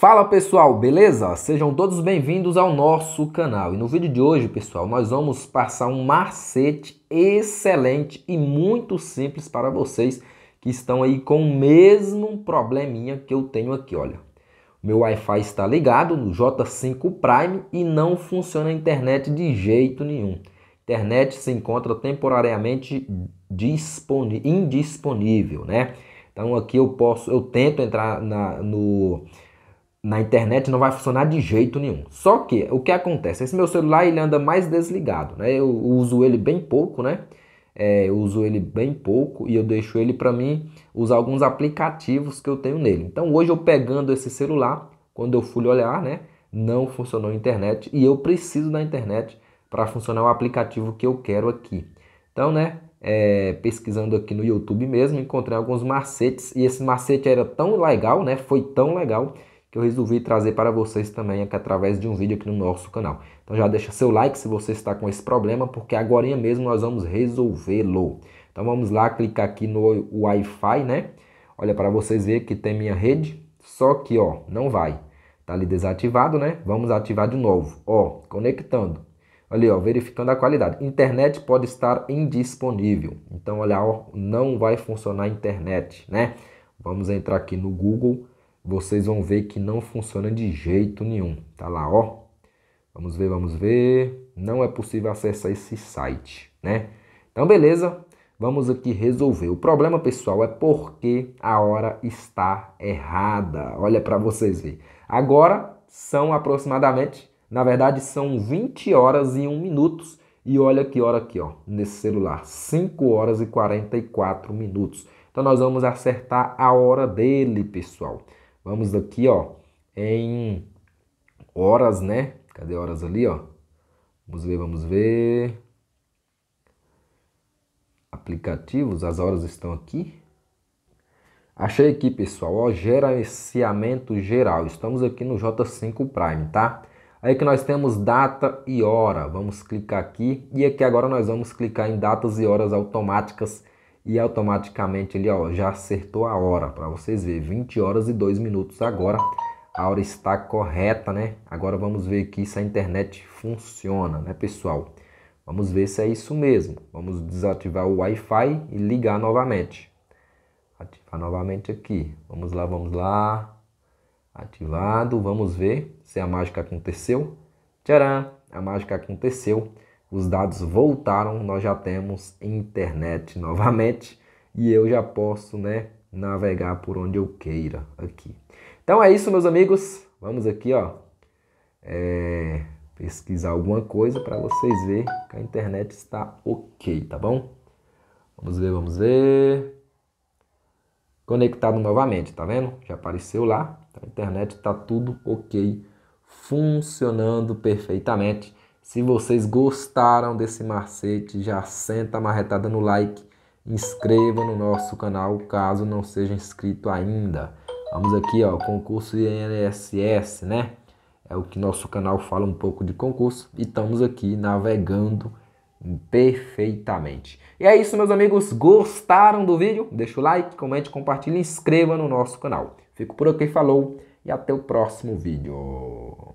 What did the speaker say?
Fala pessoal, beleza? Sejam todos bem-vindos ao nosso canal. E no vídeo de hoje, pessoal, nós vamos passar um macete excelente e muito simples para vocês que estão aí com o mesmo probleminha que eu tenho aqui, olha. Meu Wi-Fi está ligado no J5 Prime e não funciona a internet de jeito nenhum. A internet se encontra temporariamente indisponível, né? Então aqui eu posso, eu tento entrar na, no na internet não vai funcionar de jeito nenhum. Só que o que acontece? Esse meu celular ele anda mais desligado, né? Eu uso ele bem pouco, né? É, eu uso ele bem pouco e eu deixo ele para mim usar alguns aplicativos que eu tenho nele. Então hoje eu pegando esse celular, quando eu fui olhar, né? Não funcionou a internet e eu preciso da internet para funcionar o aplicativo que eu quero aqui. Então, né? É, pesquisando aqui no YouTube mesmo, encontrei alguns macetes e esse macete era tão legal, né? Foi tão legal que eu resolvi trazer para vocês também aqui através de um vídeo aqui no nosso canal. Então já deixa seu like se você está com esse problema, porque agora mesmo nós vamos resolvê-lo. Então vamos lá, clicar aqui no Wi-Fi, né? Olha, para vocês verem que tem minha rede, só que ó, não vai. Tá ali desativado, né? Vamos ativar de novo. Ó, conectando. Ali, ó, verificando a qualidade. Internet pode estar indisponível. Então, olha, ó, não vai funcionar a internet, né? Vamos entrar aqui no Google vocês vão ver que não funciona de jeito nenhum. Tá lá, ó. Vamos ver, vamos ver. Não é possível acessar esse site, né? Então, beleza. Vamos aqui resolver. O problema, pessoal, é porque a hora está errada. Olha para vocês verem. Agora são aproximadamente, na verdade, são 20 horas e 1 minutos. E olha que hora aqui, ó, nesse celular. 5 horas e 44 minutos. Então, nós vamos acertar a hora dele, pessoal. Vamos aqui, ó, em horas, né? Cadê horas ali, ó? Vamos ver, vamos ver. Aplicativos, as horas estão aqui. Achei aqui, pessoal, ó, gerenciamento geral. Estamos aqui no J5 Prime, tá? Aí que nós temos data e hora. Vamos clicar aqui e aqui agora nós vamos clicar em datas e horas automáticas e automaticamente ele ó, já acertou a hora para vocês verem 20 horas e 2 minutos agora a hora está correta né agora vamos ver aqui se a internet funciona né pessoal vamos ver se é isso mesmo vamos desativar o Wi-Fi e ligar novamente ativar novamente aqui vamos lá vamos lá ativado vamos ver se a mágica aconteceu Tcharam! a mágica aconteceu os dados voltaram, nós já temos internet novamente e eu já posso, né, navegar por onde eu queira aqui. Então é isso, meus amigos. Vamos aqui, ó, é, pesquisar alguma coisa para vocês verem que a internet está ok, tá bom? Vamos ver, vamos ver. Conectado novamente, tá vendo? Já apareceu lá. Então, a internet está tudo ok, funcionando perfeitamente. Se vocês gostaram desse macete, já senta a marretada no like, inscreva no nosso canal caso não seja inscrito ainda. Vamos aqui, ó, concurso INSS, né? É o que nosso canal fala um pouco de concurso e estamos aqui navegando perfeitamente. E é isso, meus amigos. Gostaram do vídeo? Deixa o like, comente, compartilhe, inscreva no nosso canal. Fico por aqui, falou e até o próximo vídeo.